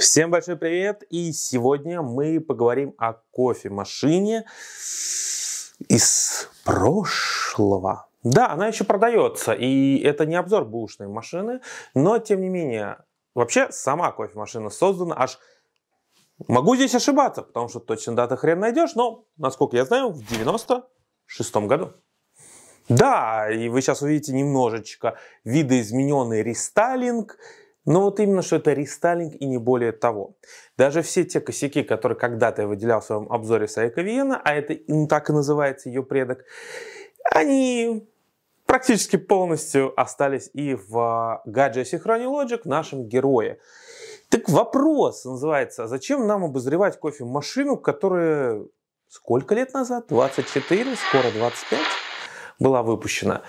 Всем большой привет! И сегодня мы поговорим о кофемашине из прошлого. Да, она еще продается, и это не обзор бушной машины, но тем не менее, вообще сама кофемашина создана аж Могу здесь ошибаться, потому что точно дата хрен найдешь, но, насколько я знаю, в 96-м году. Да, и вы сейчас увидите немножечко видоизмененный рестайлинг, но вот именно, что это рестайлинг и не более того. Даже все те косяки, которые когда-то я выделял в своем обзоре Саека Виена, а это ну, так и называется ее предок, они практически полностью остались и в а, гаджете Synchrony Logic, нашем герое. Так вопрос называется, а зачем нам обозревать кофемашину, которая сколько лет назад? 24, скоро 25 была выпущена.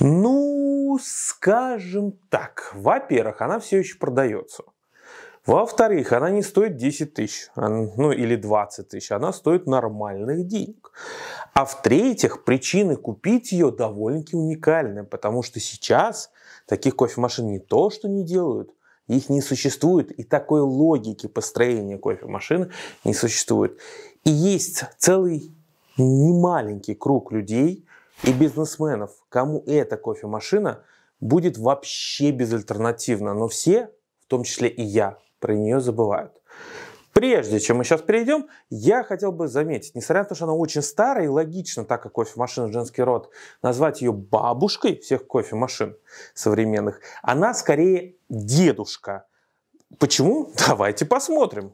Ну, скажем так. Во-первых, она все еще продается. Во-вторых, она не стоит 10 тысяч, ну или 20 тысяч, она стоит нормальных денег. А в-третьих, причины купить ее довольно-таки уникальны, потому что сейчас таких кофемашин не то, что не делают, их не существует, и такой логики построения кофемашин не существует. И есть целый немаленький круг людей, и бизнесменов, кому эта кофемашина будет вообще безальтернативна. Но все, в том числе и я, про нее забывают. Прежде чем мы сейчас перейдем, я хотел бы заметить, несмотря на то, что она очень старая и логично, так как кофемашина женский род, назвать ее бабушкой всех кофемашин современных, она скорее дедушка. Почему? Давайте посмотрим.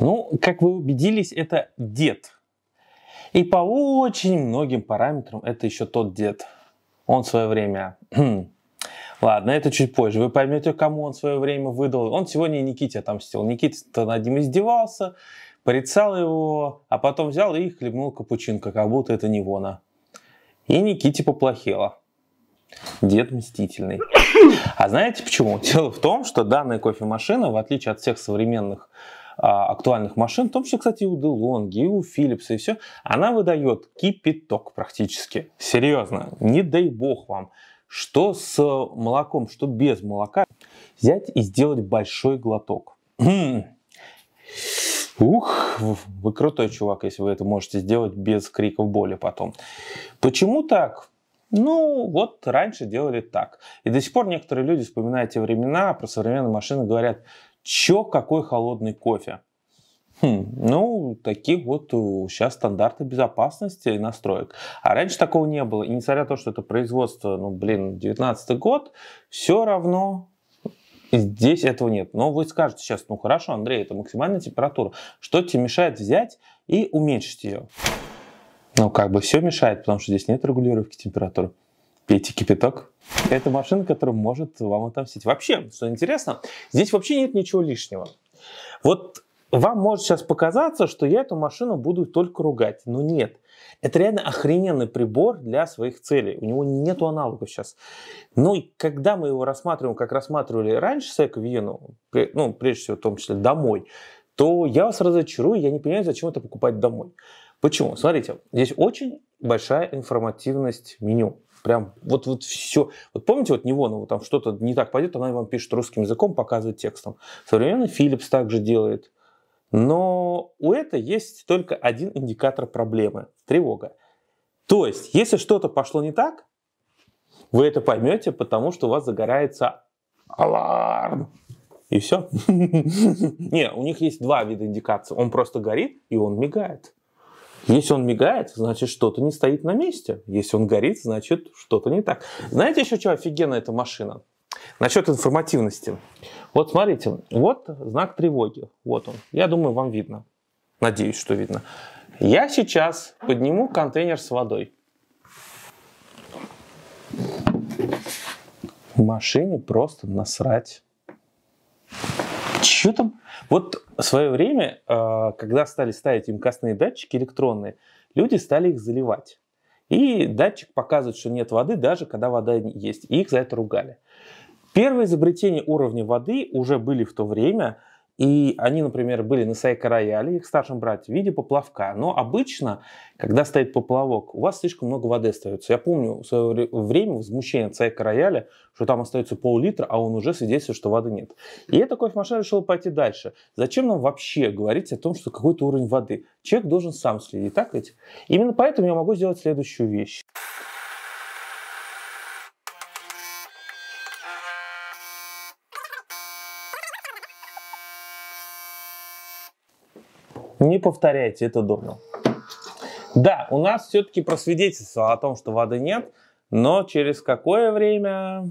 Ну, как вы убедились, это дед. И по очень многим параметрам это еще тот дед. Он в свое время... Хм, ладно, это чуть позже. Вы поймете, кому он свое время выдал. Он сегодня и Никите отомстил. Никита над ним издевался, порицал его, а потом взял и хлебнул капучинка, как будто это не вона. И Никите поплохело. Дед мстительный. А знаете почему? Дело в том, что данная кофемашина, в отличие от всех современных а, актуальных машин, в том числе, кстати, и у DeLonghi, и у Philips, и все, она выдает кипяток практически. Серьезно, не дай бог вам. Что с молоком, что без молока. Взять и сделать большой глоток. Хм. Ух, вы крутой чувак, если вы это можете сделать без криков боли потом. Почему так? Ну, вот раньше делали так. И до сих пор некоторые люди, вспоминают те времена, про современные машины говорят, Чё, какой холодный кофе? Хм, ну, такие вот сейчас э, стандарты безопасности и настроек. А раньше такого не было. И несмотря на то, что это производство, ну, блин, 19 год, все равно здесь этого нет. Но вы скажете сейчас, ну хорошо, Андрей, это максимальная температура. Что тебе мешает взять и уменьшить ее? Ну, как бы все мешает, потому что здесь нет регулировки температуры пейте кипяток. Это машина, которая может вам отомстить. Вообще, что интересно, здесь вообще нет ничего лишнего. Вот вам может сейчас показаться, что я эту машину буду только ругать, но нет. Это реально охрененный прибор для своих целей. У него нету аналогов сейчас. Ну и когда мы его рассматриваем, как рассматривали раньше с ну, прежде всего, в том числе, домой, то я вас разочарую, я не понимаю, зачем это покупать домой. Почему? Смотрите, здесь очень большая информативность меню. Прям вот, вот все. Вот помните, ну, вот Невонова, там что-то не так пойдет, она вам пишет русским языком, показывает текстом. Современный Philips также делает. Но у этой есть только один индикатор проблемы – тревога. То есть, если что-то пошло не так, вы это поймете, потому что у вас загорается аларм. И все. Не, у них есть два вида индикации. Он просто горит и он мигает. Если он мигает, значит, что-то не стоит на месте. Если он горит, значит, что-то не так. Знаете еще, что офигенно эта машина? Насчет информативности. Вот смотрите, вот знак тревоги. Вот он. Я думаю, вам видно. Надеюсь, что видно. Я сейчас подниму контейнер с водой. В машине просто насрать что там? Вот в свое время, э, когда стали ставить имкостные датчики электронные, люди стали их заливать. И датчик показывает, что нет воды, даже когда вода есть. И их за это ругали. Первые изобретения уровня воды уже были в то время – и они, например, были на сайко-рояле, их старшим брате, в виде поплавка. Но обычно, когда стоит поплавок, у вас слишком много воды остается. Я помню в свое время возмущение от сайко-рояля, что там остается пол-литра, а он уже свидетельствует, что воды нет. И я такой кофемашина решил пойти дальше. Зачем нам вообще говорить о том, что какой-то уровень воды? Человек должен сам следить, так ведь? Именно поэтому я могу сделать следующую вещь. Не повторяйте это дома. Да, у нас все-таки про свидетельство о том, что воды нет, но через какое время?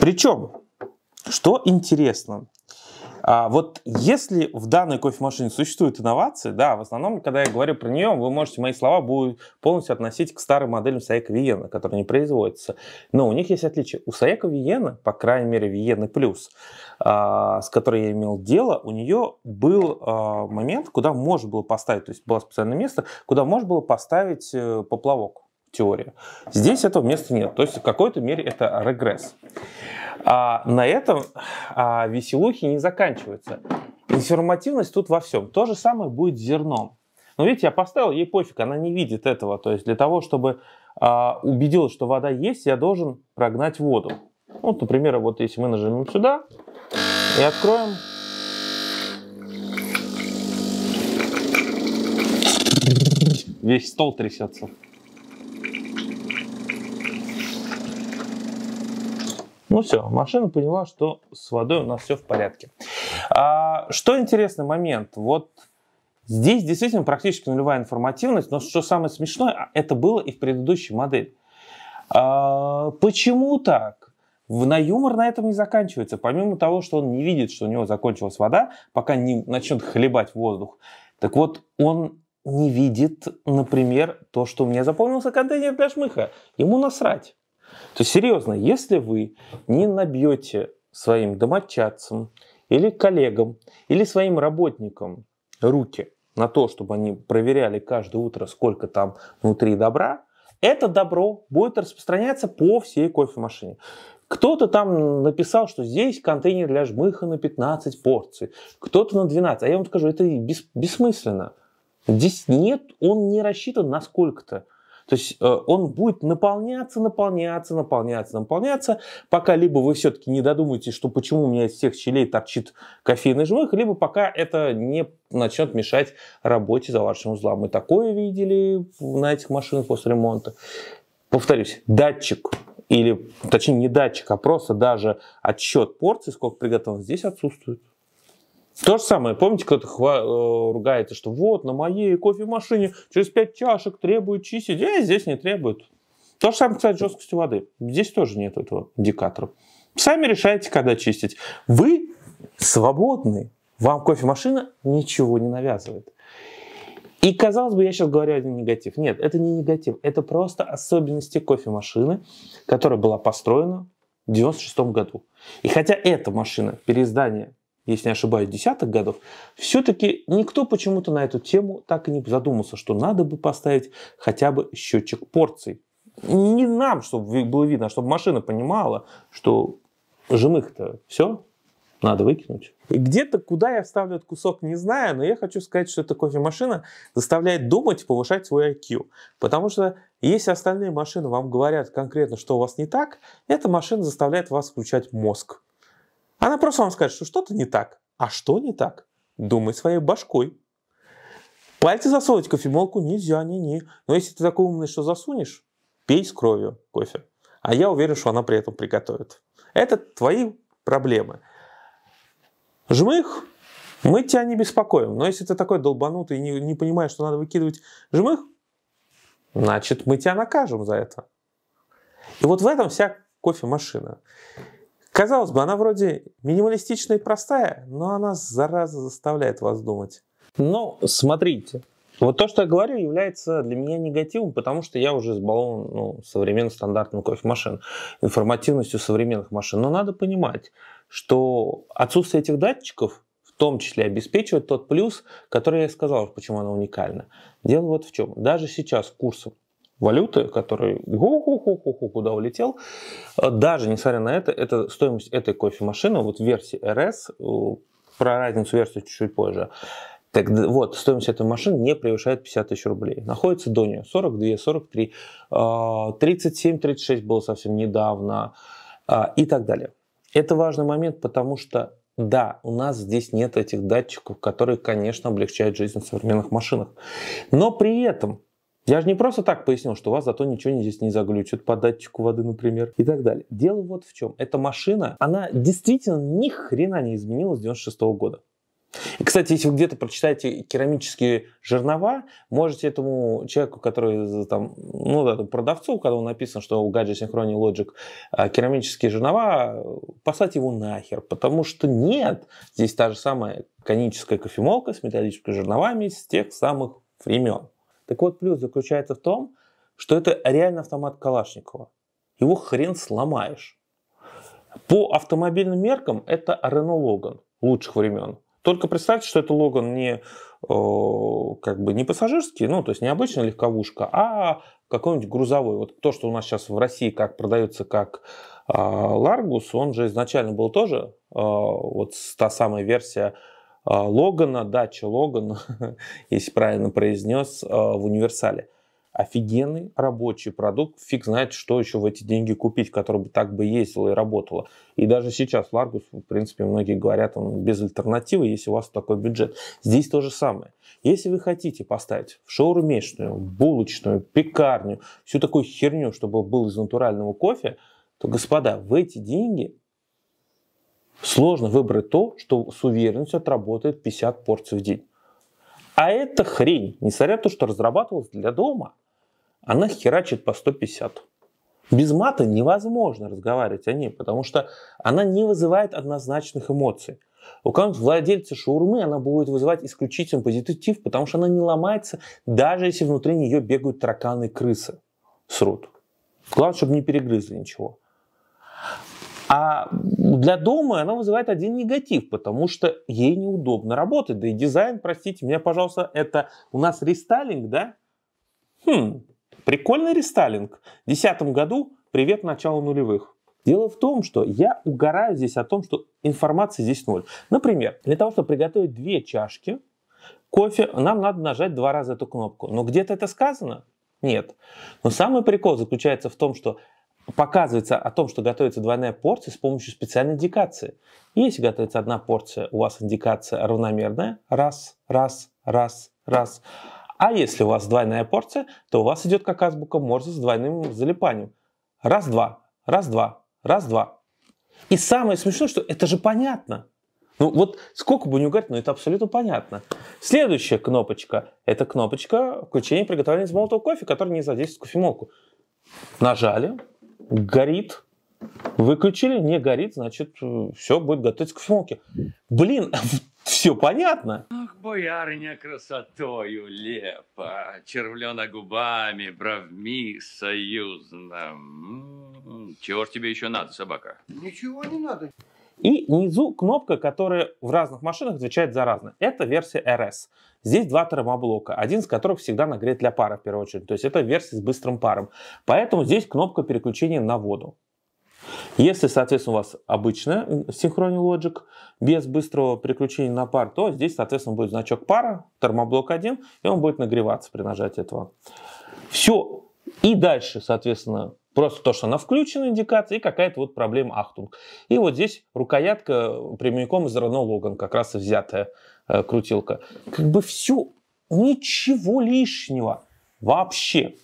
Причем, что интересно, а, вот если в данной кофемашине существует инновации, да, в основном, когда я говорю про нее, вы можете мои слова будут полностью относить к старым моделям Саека Виена, которые не производятся. Но у них есть отличие. У Саека Виена, по крайней мере, Виены Плюс, а, с которой я имел дело, у нее был а, момент, куда можно было поставить, то есть было специальное место, куда можно было поставить э, поплавок теория. Здесь этого места нет. То есть в какой-то мере это регресс. А на этом а, веселухи не заканчиваются. Информативность тут во всем. То же самое будет с зерном. Но видите, я поставил, ей пофиг, она не видит этого. То есть для того, чтобы а, убедилась, что вода есть, я должен прогнать воду. Вот, например, вот если мы нажмем сюда и откроем, весь стол трясется. Ну все, машина поняла, что с водой у нас все в порядке. А, что интересный момент, вот здесь действительно практически нулевая информативность, но что самое смешное, а, это было и в предыдущей модели. А, почему так? На юмор на этом не заканчивается. Помимо того, что он не видит, что у него закончилась вода, пока не начнет хлебать воздух. Так вот, он не видит, например, то, что у меня заполнился контейнер для шмыха. Ему насрать. То есть, серьезно, если вы не набьете своим домочадцам или коллегам, или своим работникам руки на то, чтобы они проверяли каждое утро, сколько там внутри добра, это добро будет распространяться по всей кофемашине. Кто-то там написал, что здесь контейнер для жмыха на 15 порций, кто-то на 12. А я вам скажу, это бессмысленно. Здесь нет, он не рассчитан на сколько-то. То есть э, он будет наполняться, наполняться, наполняться, наполняться, пока либо вы все-таки не додумаете, что почему у меня из всех щелей торчит кофейный жмых, либо пока это не начнет мешать работе за вашим узлом. Мы такое видели на этих машинах после ремонта. Повторюсь, датчик или, точнее, не датчик, а просто даже отсчет порции, сколько приготовлено, здесь отсутствует. То же самое, помните, кто-то хва- э, ругается, что вот на моей кофемашине через пять чашек требуют чистить, а здесь не требуют. То же самое, кстати, жесткости воды. Здесь тоже нет этого индикатора. Сами решаете, когда чистить. Вы свободны. Вам кофемашина ничего не навязывает. И, казалось бы, я сейчас говорю один негатив. Нет, это не негатив. Это просто особенности кофемашины, которая была построена в 96 году. И хотя эта машина, переиздание если не ошибаюсь, десятых годов, все-таки никто почему-то на эту тему так и не задумался, что надо бы поставить хотя бы счетчик порций. Не нам, чтобы было видно, а чтобы машина понимала, что жмых-то все, надо выкинуть. И где-то, куда я вставлю этот кусок, не знаю, но я хочу сказать, что эта кофемашина заставляет думать и повышать свой IQ. Потому что если остальные машины вам говорят конкретно, что у вас не так, эта машина заставляет вас включать мозг. Она просто вам скажет, что что-то не так. А что не так? Думай своей башкой. Пальцы засовывать в кофемолку нельзя, не-не. Но если ты такой умный, что засунешь, пей с кровью кофе. А я уверен, что она при этом приготовит. Это твои проблемы. Жмых мы тебя не беспокоим. Но если ты такой долбанутый и не, не понимаешь, что надо выкидывать жмых, значит, мы тебя накажем за это. И вот в этом вся кофемашина. Казалось бы, она вроде минималистичная и простая, но она, зараза, заставляет вас думать. Ну, смотрите, вот то, что я говорю, является для меня негативом, потому что я уже избалован ну, современным стандартным кофемашин, информативностью современных машин. Но надо понимать, что отсутствие этих датчиков в том числе обеспечивает тот плюс, который я сказал, почему она уникальна. Дело вот в чем. Даже сейчас курсом валюты, который куда улетел. Э, даже несмотря на это, это стоимость этой кофемашины, вот версии RS, э, про разницу версии чуть-чуть позже, так вот, стоимость этой машины не превышает 50 тысяч рублей. Находится до нее 42, 43, 37, 36 было совсем недавно э, и так далее. Это важный момент, потому что да, у нас здесь нет этих датчиков, которые, конечно, облегчают жизнь в современных машинах. Но при этом я же не просто так пояснил, что у вас зато ничего здесь не заглючит по датчику воды, например, и так далее. Дело вот в чем. Эта машина, она действительно ни хрена не изменилась с 96 -го года. И, кстати, если вы где-то прочитаете керамические жернова, можете этому человеку, который там, ну да, продавцу, когда он написан, что у гаджет Synchrony Logic керамические жернова, послать его нахер, потому что нет, здесь та же самая коническая кофемолка с металлическими жерновами с тех самых времен. Так вот, плюс заключается в том, что это реально автомат Калашникова. Его хрен сломаешь. По автомобильным меркам это Рено Логан лучших времен. Только представьте, что это Логан не, э, как бы не пассажирский, ну, то есть не обычная легковушка, а какой-нибудь грузовой. Вот то, что у нас сейчас в России как продается как э, он же изначально был тоже э, вот та самая версия а, Логана, дача Логан, если правильно произнес, а, в универсале. Офигенный рабочий продукт. Фиг знает, что еще в эти деньги купить, который бы так бы ездил и работало. И даже сейчас Ларгус, в принципе, многие говорят, он без альтернативы, если у вас такой бюджет. Здесь то же самое. Если вы хотите поставить в шаурмешную, булочную, пекарню, всю такую херню, чтобы был из натурального кофе, то, господа, в эти деньги Сложно выбрать то, что с уверенностью отработает 50 порций в день. А эта хрень, несмотря на то, что разрабатывалась для дома, она херачит по 150. Без мата невозможно разговаривать о ней, потому что она не вызывает однозначных эмоций. У кого-нибудь владельца шаурмы она будет вызывать исключительно позитив, потому что она не ломается, даже если внутри нее бегают тараканы и крысы. Срут. Главное, чтобы не перегрызли ничего. А для дома она вызывает один негатив, потому что ей неудобно работать. Да и дизайн, простите меня, пожалуйста, это у нас рестайлинг, да? Хм, прикольный рестайлинг. В десятом году привет началу нулевых. Дело в том, что я угораю здесь о том, что информации здесь ноль. Например, для того, чтобы приготовить две чашки кофе, нам надо нажать два раза эту кнопку. Но где-то это сказано? Нет. Но самый прикол заключается в том, что показывается о том, что готовится двойная порция с помощью специальной индикации. если готовится одна порция, у вас индикация равномерная. Раз, раз, раз, раз. А если у вас двойная порция, то у вас идет как азбука Морзе с двойным залипанием. Раз-два, раз-два, раз-два. И самое смешное, что это же понятно. Ну вот сколько бы не угадать, но это абсолютно понятно. Следующая кнопочка – это кнопочка включения приготовления взмолотого кофе, который не задействует кофемолку. Нажали, горит, выключили, не горит, значит, э, все будет готовиться к фимоке. Блин, все понятно. Ах, боярыня красотою лепа, червлена губами, бровми союзно. М-м-м, чего ж тебе еще надо, собака? Ничего не надо. И внизу кнопка, которая в разных машинах отвечает за разное. Это версия RS. Здесь два термоблока, один из которых всегда нагреет для пара в первую очередь. То есть это версия с быстрым паром. Поэтому здесь кнопка переключения на воду. Если, соответственно, у вас обычная Synchrony Logic без быстрого переключения на пар, то здесь, соответственно, будет значок пара, термоблок 1, и он будет нагреваться при нажатии этого. Все. И дальше, соответственно, Просто то, что она включена, индикация, и какая-то вот проблема Ахтунг. И вот здесь рукоятка э, прямиком из Рено Логан, как раз и взятая э, крутилка. Как бы все, ничего лишнего вообще,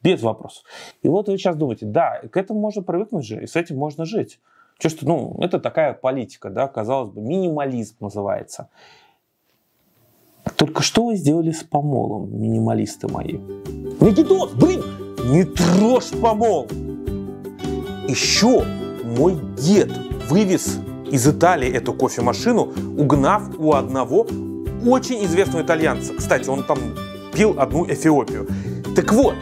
без вопросов. И вот вы сейчас думаете, да, к этому можно привыкнуть же, и с этим можно жить. Что, что, ну, это такая политика, да, казалось бы, минимализм называется. Только что вы сделали с помолом, минималисты мои? Никитос, блин! не трожь помол. Еще мой дед вывез из Италии эту кофемашину, угнав у одного очень известного итальянца. Кстати, он там пил одну Эфиопию. Так вот,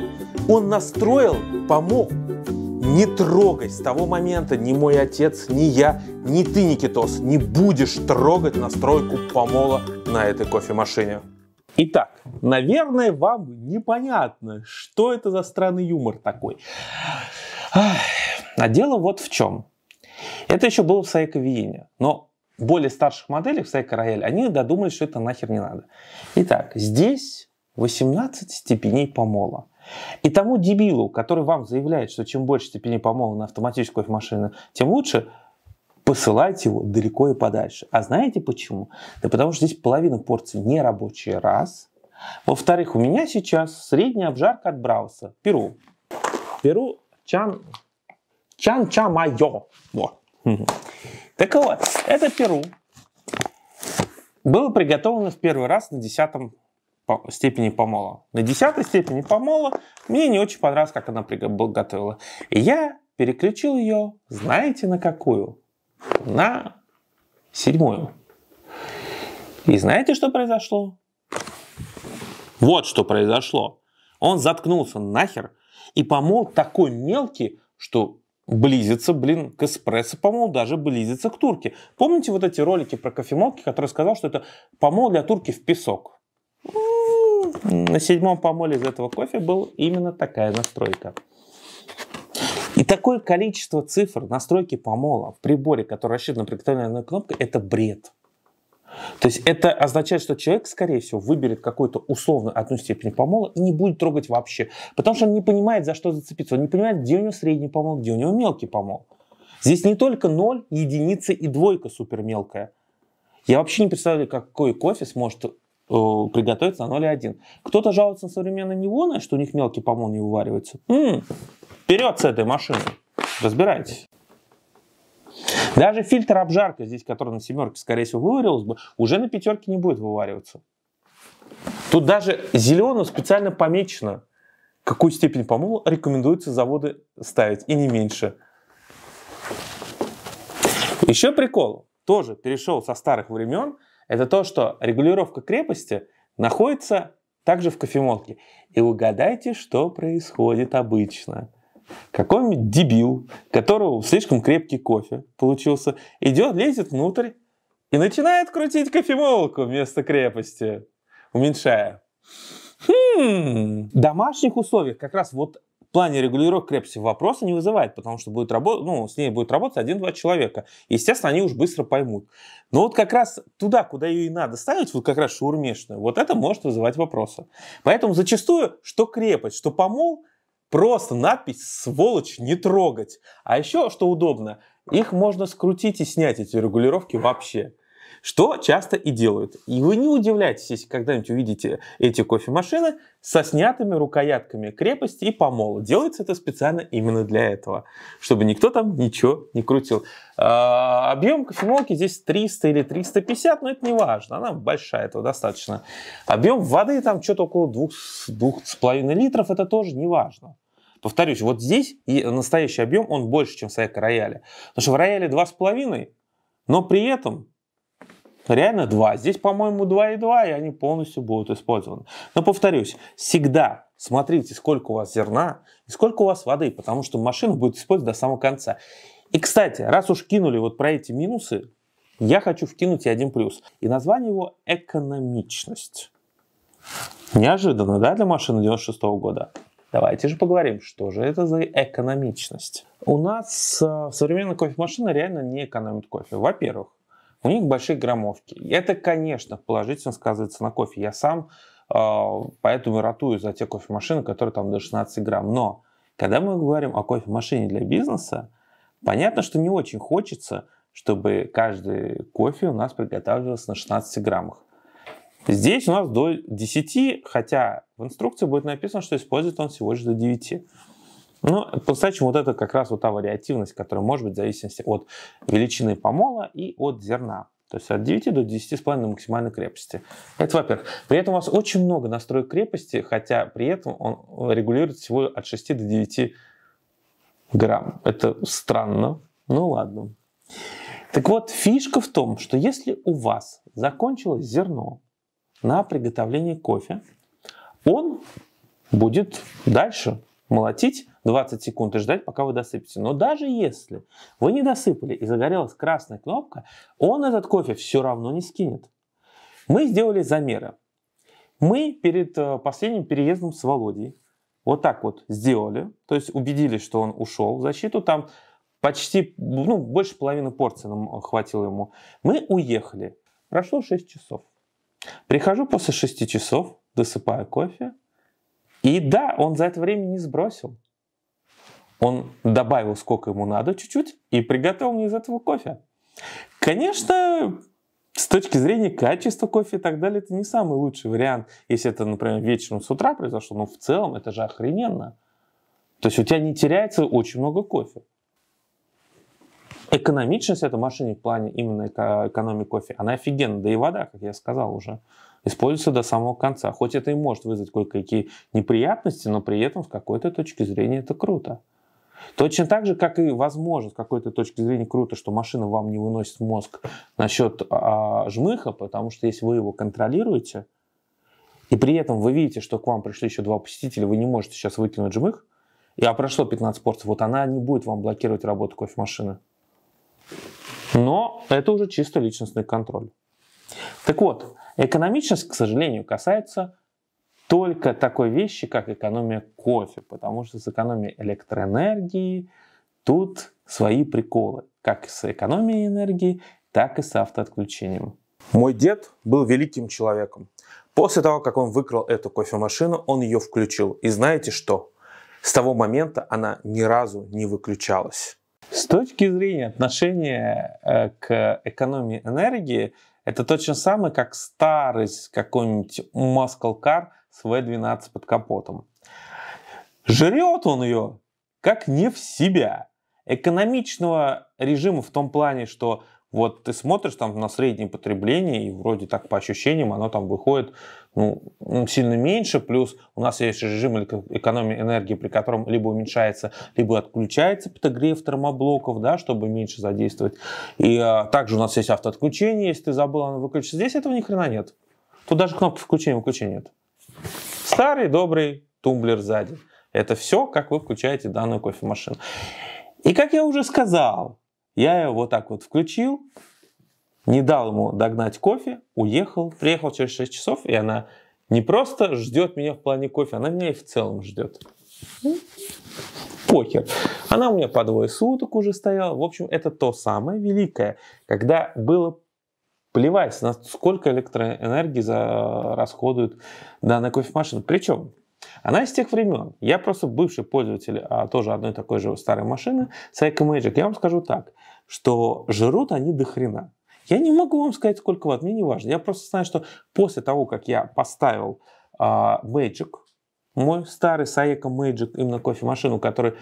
он настроил, помол. Не трогай с того момента ни мой отец, ни я, ни ты, Никитос, не будешь трогать настройку помола на этой кофемашине. Итак, наверное, вам непонятно, что это за странный юмор такой. А дело вот в чем. Это еще было в Сайка Виене, но более старших моделях Сайка Рояль, они додумали, что это нахер не надо. Итак, здесь 18 степеней помола. И тому дебилу, который вам заявляет, что чем больше степеней помола на автоматическую кофемашину, тем лучше – посылать его далеко и подальше. А знаете почему? Да потому что здесь половина порции не рабочий раз. Во-вторых, у меня сейчас средняя обжарка от Брауса. Перу. Перу чан... Чан ча майо. Вот. Так вот, это Перу. Было приготовлено в первый раз на десятом степени помола. На десятой степени помола мне не очень понравилось, как она приготовила. И я переключил ее, знаете, на какую? на седьмую. И знаете, что произошло? Вот что произошло. Он заткнулся нахер и помол такой мелкий, что близится, блин, к эспрессо, помол даже близится к турке. Помните вот эти ролики про кофемолки, который сказал, что это помол для турки в песок? На седьмом помоле из этого кофе был именно такая настройка. И такое количество цифр настройки помола в приборе, который рассчитан на приготовление одной кнопкой, это бред. То есть это означает, что человек, скорее всего, выберет какую-то условно одну степень помола и не будет трогать вообще. Потому что он не понимает, за что зацепиться. Он не понимает, где у него средний помол, где у него мелкий помол. Здесь не только ноль, единица и двойка супермелкая. Я вообще не представляю, какой кофе сможет Э, приготовиться, на 0.1. Кто-то жалуется на современные невоны, что у них мелкий помол не вываривается. М-м, вперед с этой машины, разбирайтесь. Даже фильтр обжарка здесь, который на семерке, скорее всего, выварился бы, уже на пятерке не будет вывариваться. Тут даже зеленую специально помечено, какую степень помола рекомендуется заводы ставить, и не меньше. Еще прикол, тоже перешел со старых времен – это то, что регулировка крепости находится также в кофемолке. И угадайте, что происходит обычно. Какой-нибудь дебил, которого слишком крепкий кофе получился, идет, лезет внутрь и начинает крутить кофемолку вместо крепости, уменьшая. Хм. В домашних условиях как раз вот плане регулировок крепости вопроса не вызывает, потому что будет работ... ну, с ней будет работать один-два человека. Естественно, они уж быстро поймут. Но вот как раз туда, куда ее и надо ставить, вот как раз шаурмешную, вот это может вызывать вопросы. Поэтому зачастую, что крепость, что помол, просто надпись «Сволочь, не трогать». А еще, что удобно, их можно скрутить и снять, эти регулировки вообще что часто и делают. И вы не удивляйтесь, если когда-нибудь увидите эти кофемашины со снятыми рукоятками крепости и помола. Делается это специально именно для этого, чтобы никто там ничего не крутил. А, объем кофемолки здесь 300 или 350, но это не важно, она большая, этого достаточно. Объем воды там что-то около 2,5 литров, это тоже не важно. Повторюсь, вот здесь и настоящий объем, он больше, чем в Сайка Рояле. Потому что в Рояле 2,5, но при этом Реально 2. Здесь, по-моему, 2 и 2, и они полностью будут использованы. Но повторюсь, всегда смотрите, сколько у вас зерна и сколько у вас воды, потому что машина будет использовать до самого конца. И, кстати, раз уж кинули вот про эти минусы, я хочу вкинуть и один плюс. И название его «Экономичность». Неожиданно, да, для машины 96 -го года? Давайте же поговорим, что же это за экономичность. У нас э, современная кофемашина реально не экономит кофе. Во-первых, у них большие громовки. это, конечно, положительно сказывается на кофе. Я сам э, поэтому ратую за те кофемашины, которые там до 16 грамм. Но когда мы говорим о кофемашине для бизнеса, понятно, что не очень хочется, чтобы каждый кофе у нас приготавливался на 16 граммах. Здесь у нас до 10, хотя в инструкции будет написано, что использует он всего лишь до 9. Ну, по-настоящему вот это как раз вот та вариативность, которая может быть в зависимости от величины помола и от зерна. То есть от 9 до 10,5 максимальной крепости. Это во-первых. При этом у вас очень много настроек крепости, хотя при этом он регулирует всего от 6 до 9 грамм. Это странно. Ну ладно. Так вот, фишка в том, что если у вас закончилось зерно на приготовление кофе, он будет дальше молотить 20 секунд и ждать, пока вы досыпете. Но даже если вы не досыпали и загорелась красная кнопка, он этот кофе все равно не скинет. Мы сделали замеры. Мы перед э, последним переездом с Володей вот так вот сделали, то есть убедились, что он ушел в защиту, там почти, ну, больше половины порции нам хватило ему. Мы уехали. Прошло 6 часов. Прихожу после 6 часов, досыпаю кофе, и да, он за это время не сбросил. Он добавил, сколько ему надо, чуть-чуть, и приготовил мне из этого кофе. Конечно, с точки зрения качества кофе и так далее, это не самый лучший вариант, если это, например, вечером с утра произошло, но в целом это же охрененно. То есть у тебя не теряется очень много кофе. Экономичность этой машины в плане именно экономии кофе, она офигенная. Да и вода, как я сказал уже, используется до самого конца. Хоть это и может вызвать кое-какие неприятности, но при этом с какой-то точки зрения это круто. Точно так же, как и возможно, с какой-то точки зрения круто, что машина вам не выносит мозг насчет а, жмыха, потому что если вы его контролируете, и при этом вы видите, что к вам пришли еще два посетителя, вы не можете сейчас выкинуть жмых, и а прошло 15 порций, вот она не будет вам блокировать работу кофемашины. Но это уже чисто личностный контроль. Так вот, экономичность, к сожалению, касается только такой вещи, как экономия кофе, потому что с экономией электроэнергии тут свои приколы, как с экономией энергии, так и с автоотключением. Мой дед был великим человеком. После того, как он выкрал эту кофемашину, он ее включил. И знаете что? С того момента она ни разу не выключалась. С точки зрения отношения э, к экономии энергии, это точно самое, как старость какой-нибудь Muscle Car – с V12 под капотом. Жрет он ее как не в себя. Экономичного режима в том плане, что вот ты смотришь там на среднее потребление, и вроде так по ощущениям оно там выходит ну, ну сильно меньше, плюс у нас есть режим экономии энергии, при котором либо уменьшается, либо отключается подогрев термоблоков, да, чтобы меньше задействовать. И а, также у нас есть автоотключение, если ты забыл, оно выключится. Здесь этого ни хрена нет. Тут даже кнопки включения-выключения нет. Старый добрый тумблер сзади. Это все, как вы включаете данную кофемашину. И как я уже сказал, я его вот так вот включил, не дал ему догнать кофе, уехал, приехал через 6 часов, и она не просто ждет меня в плане кофе, она меня и в целом ждет. Покер. Она у меня по двое суток уже стояла. В общем, это то самое великое, когда было Плевать, сколько электроэнергии расходует данная кофемашина. Причем она из тех времен. Я просто бывший пользователь а, тоже одной такой же старой машины, Psycho Magic. Я вам скажу так, что жрут они до хрена. Я не могу вам сказать, сколько ватт, мне не важно. Я просто знаю, что после того, как я поставил а, Magic, мой старый Саека Magic, именно кофемашину, который,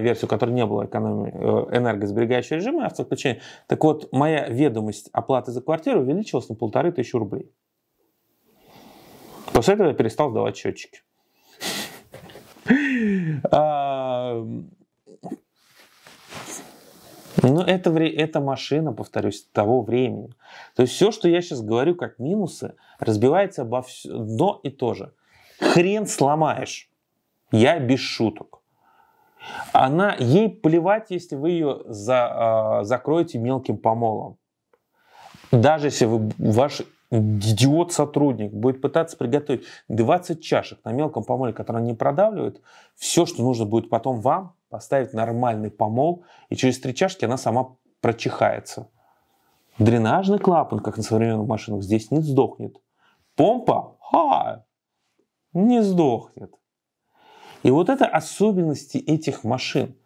версия, у которой не было экономии, э, энергосберегающего режима и автоотключения. Так вот, моя ведомость оплаты за квартиру увеличилась на полторы тысячи рублей. После этого я перестал сдавать счетчики. А, ну, это, это машина, повторюсь, того времени. То есть все, что я сейчас говорю как минусы, разбивается обо все, но и то же – Хрен сломаешь. Я без шуток. Она, ей плевать, если вы ее за, э, закроете мелким помолом. Даже если вы, ваш идиот-сотрудник будет пытаться приготовить 20 чашек на мелком помоле, который он не продавливает, все, что нужно будет потом вам, поставить нормальный помол, и через три чашки она сама прочихается. Дренажный клапан, как на современных машинах, здесь не сдохнет. Помпа? Ха! не сдохнет. И вот это особенности этих машин.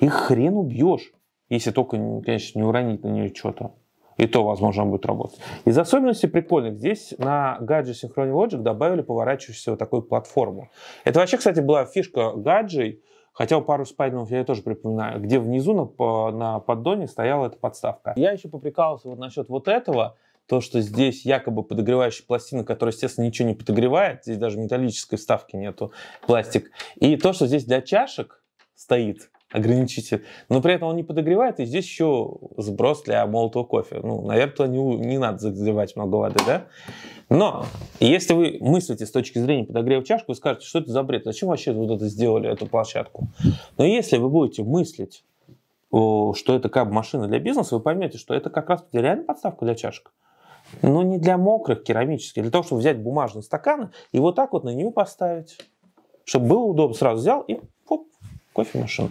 Их хрен убьешь, если только, конечно, не уронить на нее что-то. И то, возможно, будет работать. Из особенностей прикольных, здесь на гадже Synchrony Logic добавили поворачивающуюся вот такую платформу. Это вообще, кстати, была фишка гаджей, хотя у пару спайдеров я тоже припоминаю, где внизу на, на поддоне стояла эта подставка. Я еще поприкалывался вот насчет вот этого, то, что здесь якобы подогревающая пластина, которая, естественно, ничего не подогревает, здесь даже металлической вставки нету, пластик, и то, что здесь для чашек стоит ограничитель, но при этом он не подогревает, и здесь еще сброс для молотого кофе. Ну, наверное, туда не, не надо заливать много воды, да? Но если вы мыслите с точки зрения подогрева чашку, вы скажете, что это за бред, зачем вообще вот это сделали, эту площадку? Но если вы будете мыслить что это как машина для бизнеса, вы поймете, что это как раз реально подставка для чашек. Но ну, не для мокрых керамических, для того, чтобы взять бумажный стакан и вот так вот на нее поставить. Чтобы было удобно, сразу взял и поп, кофемашина.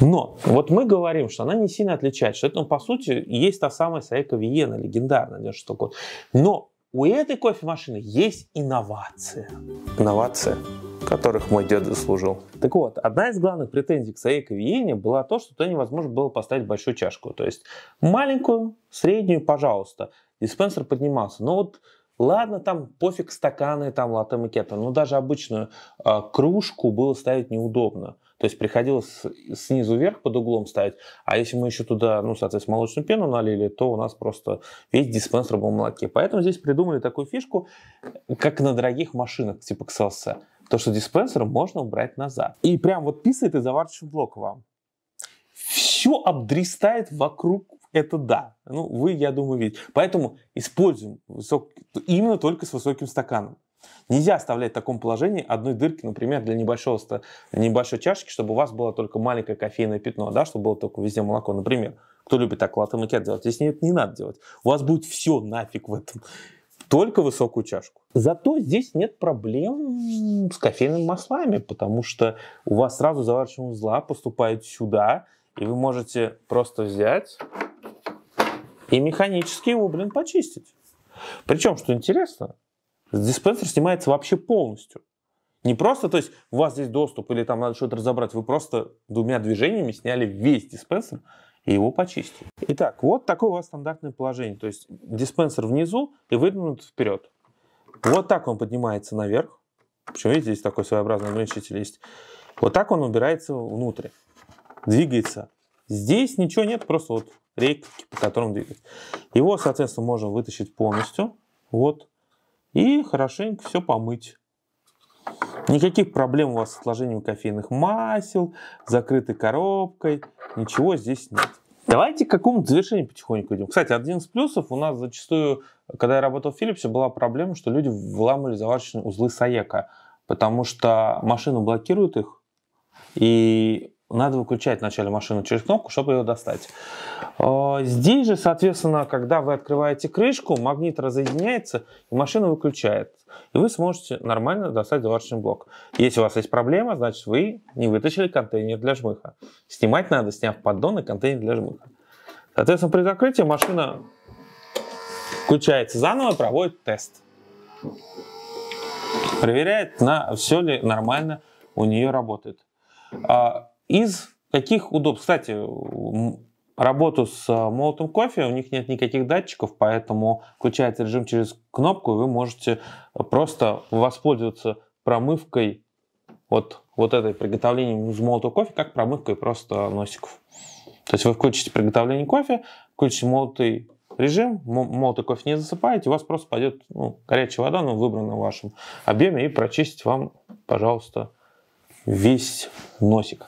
Но вот мы говорим, что она не сильно отличается, что это, ну, по сути, есть та самая Саека Виена, легендарная что год. Но у этой кофемашины есть инновация. Инновация, которых мой дед заслужил. Так вот, одна из главных претензий к Саека Виене была то, что туда невозможно было поставить большую чашку. То есть маленькую, среднюю, пожалуйста диспенсер поднимался. Но ну вот Ладно, там пофиг стаканы, там латте макета, но даже обычную э, кружку было ставить неудобно. То есть приходилось снизу вверх под углом ставить, а если мы еще туда, ну, соответственно, молочную пену налили, то у нас просто весь диспенсер был в молоке. Поэтому здесь придумали такую фишку, как на дорогих машинах, типа XLC, то, что диспенсер можно убрать назад. И прям вот писает и заварочный блок вам. Все обдристает вокруг это да. Ну, вы, я думаю, видите. Поэтому используем высок... именно только с высоким стаканом. Нельзя оставлять в таком положении одной дырки, например, для небольшого, небольшой чашечки, чтобы у вас было только маленькое кофейное пятно, да, чтобы было только везде молоко. Например, кто любит так латте макет делать, здесь нет, не надо делать. У вас будет все нафиг в этом. Только высокую чашку. Зато здесь нет проблем с кофейными маслами, потому что у вас сразу заварочные узла поступают сюда, и вы можете просто взять и механически его, блин, почистить. Причем, что интересно, диспенсер снимается вообще полностью. Не просто, то есть у вас здесь доступ или там надо что-то разобрать, вы просто двумя движениями сняли весь диспенсер и его почистили. Итак, вот такое у вас стандартное положение. То есть диспенсер внизу и выдвинут вперед. Вот так он поднимается наверх. Почему видите, здесь такой своеобразный уменьшитель есть. Вот так он убирается внутрь. Двигается. Здесь ничего нет, просто вот Рейки по которому двигать. Его, соответственно, можно вытащить полностью. Вот. И хорошенько все помыть. Никаких проблем у вас с отложением кофейных масел, закрытой коробкой, ничего здесь нет. Давайте к какому-то завершению потихоньку идем. Кстати, один из плюсов у нас зачастую, когда я работал в Philips, была проблема, что люди вламывали заварочные узлы Саека, потому что машина блокирует их, и надо выключать вначале машину через кнопку, чтобы ее достать. А, здесь же, соответственно, когда вы открываете крышку, магнит разъединяется, и машина выключает. И вы сможете нормально достать заварочный блок. Если у вас есть проблема, значит вы не вытащили контейнер для жмыха. Снимать надо, сняв поддон и контейнер для жмыха. Соответственно, при закрытии машина включается заново, проводит тест. Проверяет, на все ли нормально у нее работает. А, из каких удобств? Кстати, работу с э, молотым кофе у них нет никаких датчиков, поэтому включается режим через кнопку, и вы можете э, просто воспользоваться промывкой вот, вот этой приготовлением из молотого кофе, как промывкой просто носиков. То есть вы включите приготовление кофе, включите молотый режим, молотый кофе не засыпаете, у вас просто пойдет ну, горячая вода, но ну, выбрана в вашем объеме, и прочистить вам, пожалуйста, весь носик.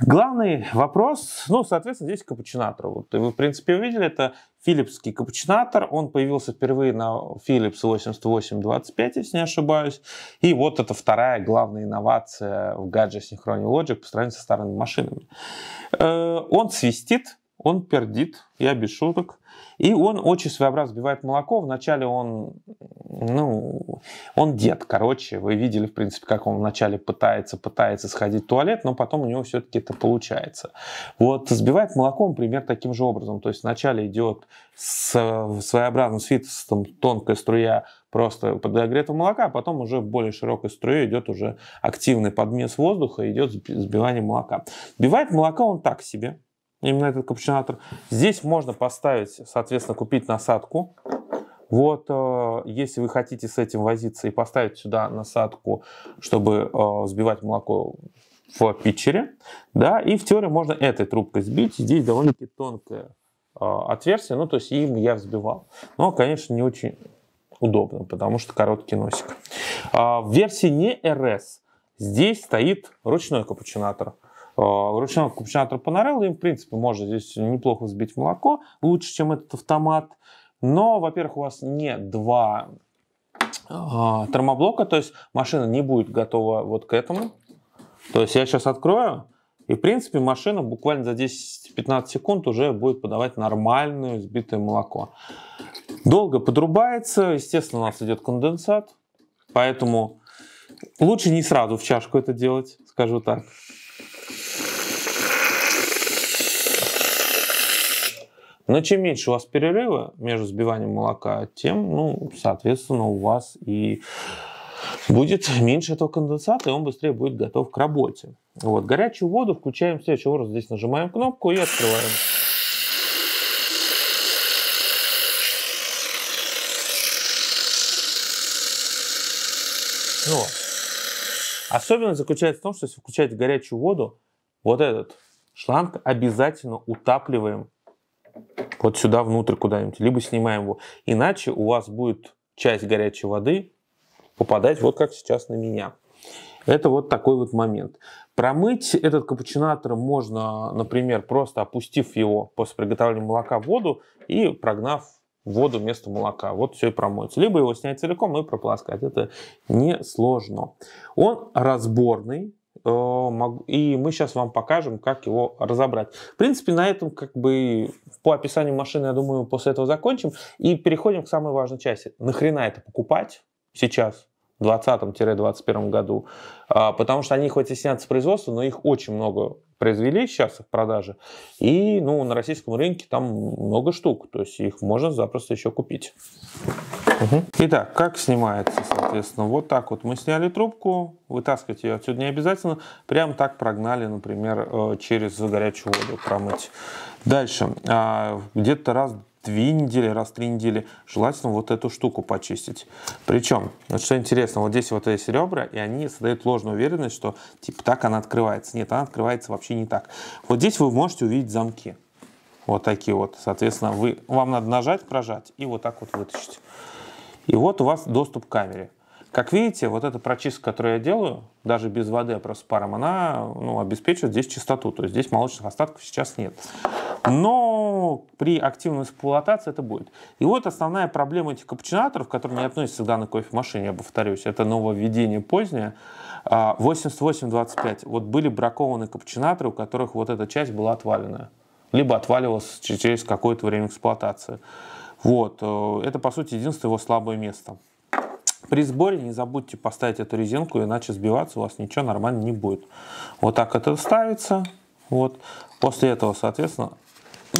Главный вопрос, ну, соответственно, здесь капучинатор. Вот вы, в принципе, увидели, это филипсский капучинатор. Он появился впервые на Philips 8825, если не ошибаюсь. И вот это вторая главная инновация в гаджете Synchrony Logic по сравнению со старыми машинами. Э, он свистит, он пердит, я без шуток. И он очень своеобразно сбивает молоко. Вначале он, ну, он дед, короче. Вы видели, в принципе, как он вначале пытается, пытается сходить в туалет, но потом у него все-таки это получается. Вот сбивает молоко он примерно таким же образом. То есть вначале идет с своеобразным свитостом тонкая струя просто подогретого молока, а потом уже в более широкой струе идет уже активный подмес воздуха, идет сбивание молока. Сбивает молоко он так себе, именно этот капучинатор. Здесь можно поставить, соответственно, купить насадку. Вот, э, если вы хотите с этим возиться и поставить сюда насадку, чтобы э, взбивать молоко в питчере, да, и в теории можно этой трубкой сбить. Здесь довольно-таки тонкое э, отверстие, ну, то есть им я взбивал. Но, конечно, не очень удобно, потому что короткий носик. А, в версии не RS здесь стоит ручной капучинатор ручного э, капучинатора Панарелла, им, в принципе, можно здесь неплохо взбить молоко, лучше, чем этот автомат. Но, во-первых, у вас не два э, термоблока, то есть машина не будет готова вот к этому. То есть я сейчас открою, и, в принципе, машина буквально за 10-15 секунд уже будет подавать нормальное взбитое молоко. Долго подрубается, естественно, у нас идет конденсат, поэтому лучше не сразу в чашку это делать, скажу так. Но чем меньше у вас перерыва между сбиванием молока, тем, ну, соответственно, у вас и будет меньше этого конденсата, и он быстрее будет готов к работе. Вот, горячую воду включаем следующий раз. Здесь нажимаем кнопку и открываем. Ну, особенность заключается в том, что если включать горячую воду, вот этот шланг обязательно утапливаем вот сюда внутрь куда-нибудь, либо снимаем его. Иначе у вас будет часть горячей воды попадать вот как сейчас на меня. Это вот такой вот момент. Промыть этот капучинатор можно, например, просто опустив его после приготовления молока в воду и прогнав воду вместо молока. Вот все и промоется. Либо его снять целиком и прополоскать. Это несложно. Он разборный, Э, и мы сейчас вам покажем, как его разобрать. В принципе, на этом как бы по описанию машины, я думаю, после этого закончим. И переходим к самой важной части. Нахрена это покупать сейчас? 2020-2021 году, а, потому что они хоть и снятся с производства, но их очень много произвели сейчас в продаже. И ну, на российском рынке там много штук, то есть их можно запросто еще купить. Угу. Итак, как снимается, соответственно, вот так вот мы сняли трубку, вытаскивать ее отсюда не обязательно, прям так прогнали, например, э, через горячую воду промыть. Дальше, а, где-то раз две недели, раз в три недели, желательно вот эту штуку почистить. Причем, вот что интересно, вот здесь вот есть ребра, и они создают ложную уверенность, что типа так она открывается. Нет, она открывается вообще не так. Вот здесь вы можете увидеть замки. Вот такие вот. Соответственно, вы, вам надо нажать, прожать и вот так вот вытащить. И вот у вас доступ к камере. Как видите, вот эта прочистка, которую я делаю, даже без воды, а просто паром, она ну, обеспечивает здесь чистоту. То есть здесь молочных остатков сейчас нет. Но при активной эксплуатации это будет. И вот основная проблема этих капучинаторов, которые не относятся к данной кофемашине, я повторюсь, это нововведение позднее, 88-25. А, вот были бракованные капучинаторы, у которых вот эта часть была отваленная. Либо отваливалась через какое-то время эксплуатации. Вот. Э, это, по сути, единственное его слабое место. При сборе не забудьте поставить эту резинку, иначе сбиваться у вас ничего нормально не будет. Вот так это ставится. Вот. После этого, соответственно,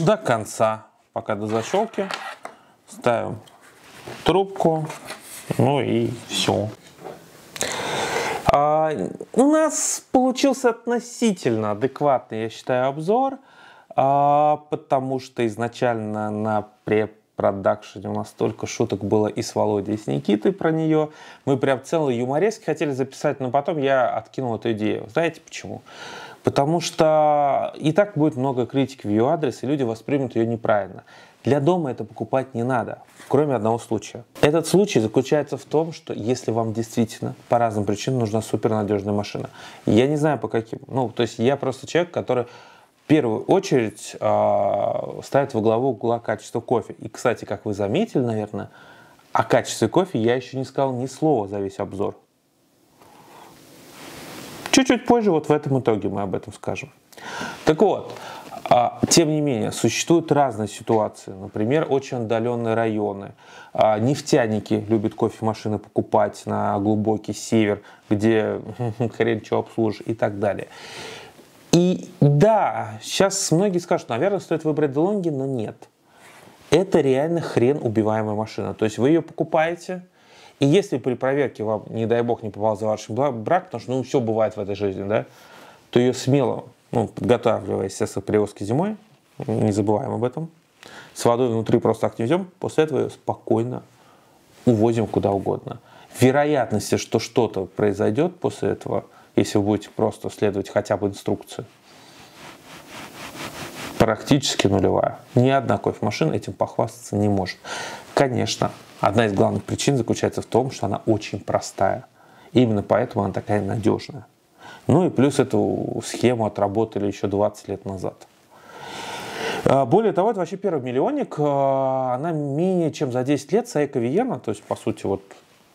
до конца, пока до защелки. Ставим трубку, ну и все. А, у нас получился относительно адекватный, я считаю, обзор, а, потому что изначально на препродакшене у нас столько шуток было и с Володей, и с Никитой про нее. Мы прям целый юморески хотели записать, но потом я откинул эту идею. Знаете почему? Потому что и так будет много критики в ее адрес, и люди воспримут ее неправильно. Для дома это покупать не надо, кроме одного случая. Этот случай заключается в том, что если вам действительно по разным причинам нужна супернадежная машина, я не знаю по каким, ну, то есть я просто человек, который в первую очередь э, ставит во главу угла качество кофе. И, кстати, как вы заметили, наверное, о качестве кофе я еще не сказал ни слова за весь обзор. Чуть-чуть позже вот в этом итоге мы об этом скажем. Так вот, а, тем не менее, существуют разные ситуации. Например, очень отдаленные районы. А, нефтяники любят кофемашины покупать на глубокий север, где хрен чего обслужишь и так далее. И да, сейчас многие скажут, наверное, стоит выбрать DeLonghi, но нет. Это реально хрен убиваемая машина. То есть вы ее покупаете – и если при проверке вам, не дай бог, не попал за ваш брак, потому что ну, все бывает в этой жизни, да, то ее смело, ну, подготавливая, естественно, привозки зимой, не забываем об этом, с водой внутри просто так не везем, после этого ее спокойно увозим куда угодно. Вероятности, что что-то произойдет после этого, если вы будете просто следовать хотя бы инструкции, практически нулевая. Ни одна кофемашина этим похвастаться не может. Конечно, одна из главных причин заключается в том, что она очень простая. И именно поэтому она такая надежная. Ну и плюс эту схему отработали еще 20 лет назад. А, более того, это вообще первый миллионник. А, она менее чем за 10 лет Саека Виена, то есть, по сути, вот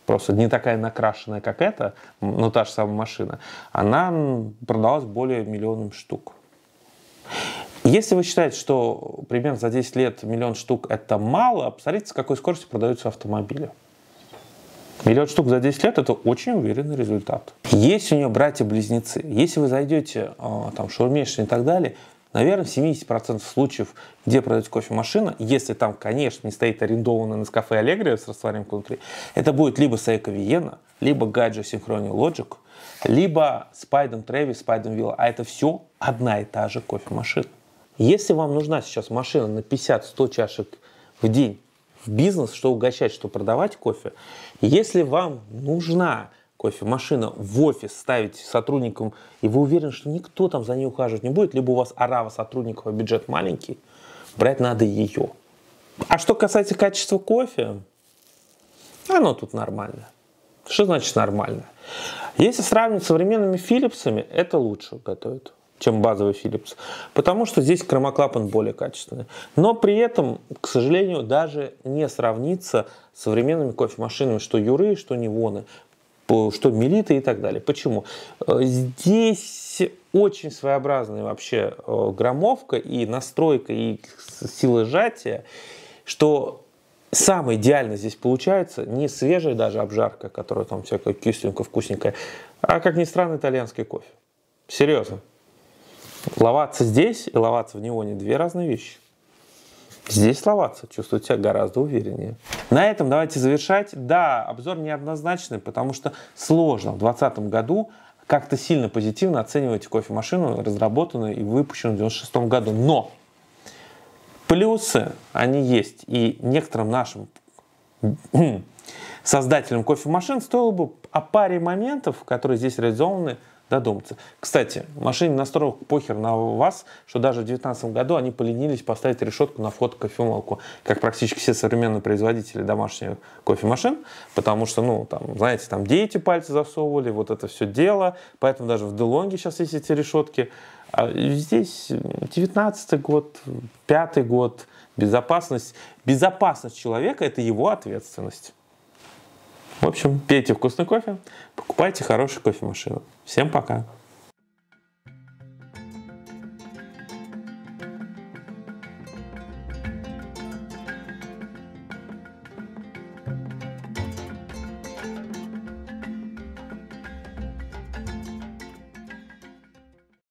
просто не такая накрашенная, как эта, но та же самая машина, она продалась более миллионным штук. Если вы считаете, что примерно за 10 лет миллион штук это мало, посмотрите, с какой скоростью продаются автомобили. Миллион штук за 10 лет – это очень уверенный результат. Есть у нее братья-близнецы. Если вы зайдете, а, там, шаурмешин и так далее, наверное, в 70% случаев, где продается кофемашина, если там, конечно, не стоит арендованная на кафе Allegria с растворением внутри, это будет либо Seiko Vienna, либо Gadget Synchronio Logic, либо Спайдом Travis, Спайдом Villa. А это все одна и та же кофемашина. Если вам нужна сейчас машина на 50-100 чашек в день в бизнес, что угощать, что продавать кофе, если вам нужна кофемашина в офис ставить сотрудникам, и вы уверены, что никто там за ней ухаживать не будет, либо у вас арава сотрудников, а бюджет маленький, брать надо ее. А что касается качества кофе, оно тут нормально. Что значит нормально? Если сравнить с современными Филипсами, это лучше готовят чем базовый Philips, потому что здесь кромоклапан более качественный. Но при этом, к сожалению, даже не сравнится с современными кофемашинами, что Юры, что Нивоны, что Мелиты и так далее. Почему? Э, здесь очень своеобразная вообще э, громовка и настройка, и сила сжатия, что самое идеально здесь получается не свежая даже обжарка, которая там всякая кисленькая, вкусненькая, а, как ни странно, итальянский кофе. Серьезно. Ловаться здесь и ловаться в него не две разные вещи. Здесь ловаться, чувствую себя гораздо увереннее. На этом давайте завершать. Да, обзор неоднозначный, потому что сложно в 2020 году как-то сильно позитивно оценивать кофемашину, разработанную и выпущенную в 96 году. Но плюсы, они есть. И некоторым нашим создателям кофемашин стоило бы о паре моментов, которые здесь реализованы, додуматься. Кстати, машине настроек похер на вас, что даже в 2019 году они поленились поставить решетку на вход кофемолку, как практически все современные производители домашних кофемашин, потому что, ну, там, знаете, там дети пальцы засовывали, вот это все дело, поэтому даже в Делонге сейчас есть эти решетки. А здесь 19 год, 5 год, безопасность. Безопасность человека – это его ответственность. В общем, пейте вкусный кофе, покупайте хорошие кофемашины. Всем пока!